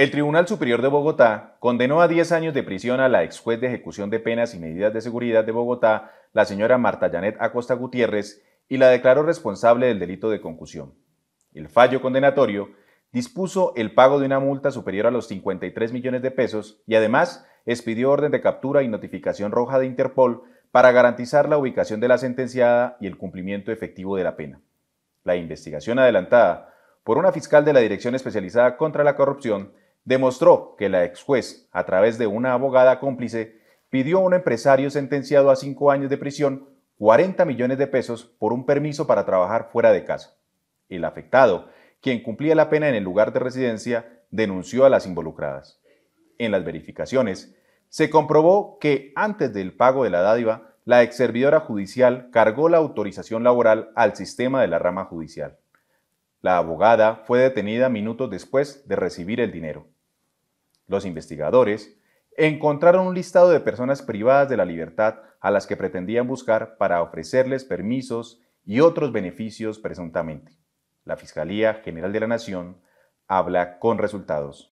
El Tribunal Superior de Bogotá condenó a 10 años de prisión a la ex juez de ejecución de penas y medidas de seguridad de Bogotá, la señora Marta Janet Acosta Gutiérrez, y la declaró responsable del delito de concusión. El fallo condenatorio dispuso el pago de una multa superior a los 53 millones de pesos y además expidió orden de captura y notificación roja de Interpol para garantizar la ubicación de la sentenciada y el cumplimiento efectivo de la pena. La investigación adelantada por una fiscal de la Dirección Especializada contra la Corrupción demostró que la ex juez, a través de una abogada cómplice, pidió a un empresario sentenciado a cinco años de prisión 40 millones de pesos por un permiso para trabajar fuera de casa. El afectado, quien cumplía la pena en el lugar de residencia, denunció a las involucradas. En las verificaciones, se comprobó que antes del pago de la dádiva, la ex servidora judicial cargó la autorización laboral al sistema de la rama judicial. La abogada fue detenida minutos después de recibir el dinero. Los investigadores encontraron un listado de personas privadas de la libertad a las que pretendían buscar para ofrecerles permisos y otros beneficios presuntamente. La Fiscalía General de la Nación habla con resultados.